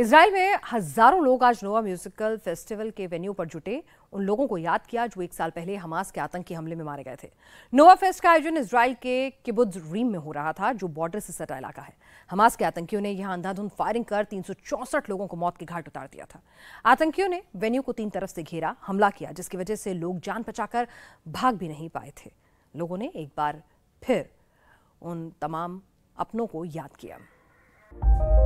Israel में हजारों लोग आज नोवा म्यूजिकल फेस्टिवल के वेन्यू पर जुटे उन लोगों को याद किया जो एक साल पहले हमास के आतंकी हमले में मारे गए थे नोवा फेस्ट का आयोजन इसराइल के किबुद रीम में हो रहा था जो बॉर्डर से सटा इलाका है हमास के आतंकियों ने यहां अंधाधुंध फायरिंग कर तीन लोगों को मौत के घाट उतार दिया था आतंकियों ने वेन्यू को तीन तरफ से घेरा हमला किया जिसकी वजह से लोग जान बचाकर भाग भी नहीं पाए थे लोगों ने एक बार फिर उन तमाम अपनों को याद किया